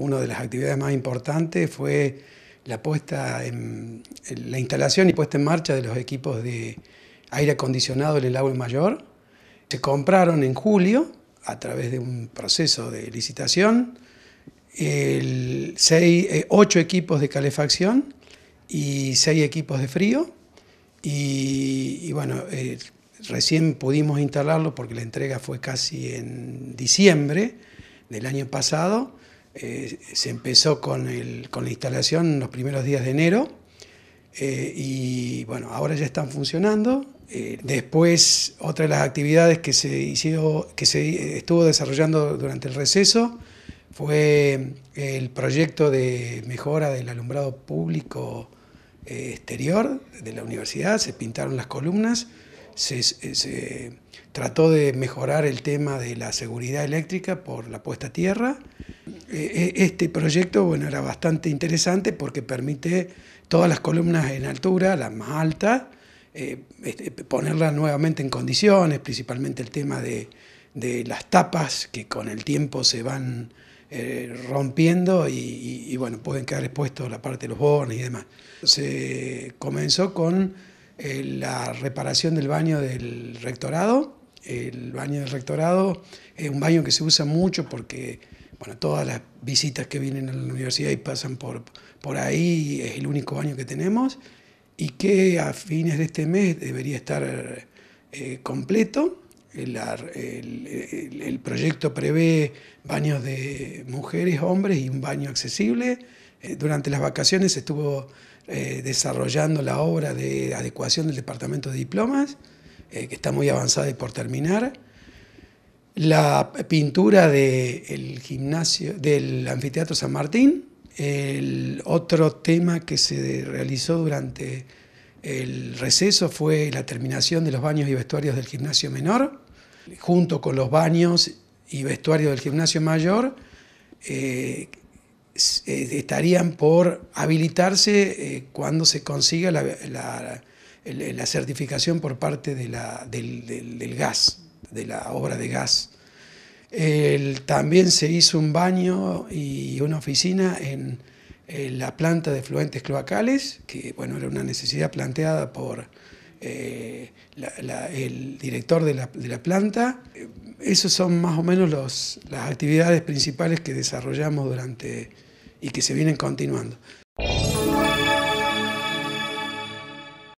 una de las actividades más importantes fue la puesta en, la instalación y puesta en marcha de los equipos de aire acondicionado en el Agua Mayor. Se compraron en julio a través de un proceso de licitación el eh, ocho equipos de calefacción y seis equipos de frío y, bueno, eh, recién pudimos instalarlo porque la entrega fue casi en diciembre del año pasado eh, se empezó con, la instalación en los primeros días de enero eh, y bueno, ahora ya están funcionando. Eh, después, otra de las actividades que se, estuvo desarrollando durante el receso fue el proyecto de mejora del alumbrado público exterior de la universidad, se pintaron las columnas, se trató de mejorar el tema de la seguridad eléctrica por la puesta a tierra. Eh, eh, este proyecto bueno, era bastante interesante porque permite todas las columnas en altura, las más altas, eh, este, ponerlas nuevamente en condiciones, principalmente el tema de, las tapas que con el tiempo se van rompiendo y, bueno, pueden quedar expuestos la parte de los bornes y demás. Se comenzó con la reparación del baño del rectorado. El baño del rectorado es un baño que se usa mucho porque bueno, todas las visitas que vienen a la universidad y pasan por, por ahí, es el único baño que tenemos, y que a fines de este mes debería estar eh, completo. El, proyecto prevé baños de mujeres, hombres y un baño accesible. Eh, durante las vacaciones estuvo eh, desarrollando la obra de adecuación del departamento de diplomas, que está muy avanzada y por terminar la pintura del gimnasio, del anfiteatro San Martín, el otro tema que se realizó durante el receso fue la terminación de los baños y vestuarios del gimnasio menor, junto con los baños y vestuarios del gimnasio mayor, eh, estarían por habilitarse eh, cuando se consiga la, certificación por parte del gas, de la obra de gas. también se hizo un baño y una oficina en, la planta de fluentes cloacales, que bueno, era una necesidad planteada por eh, el director de la, planta. Esas son más o menos las actividades principales que desarrollamos durante y que se vienen continuando.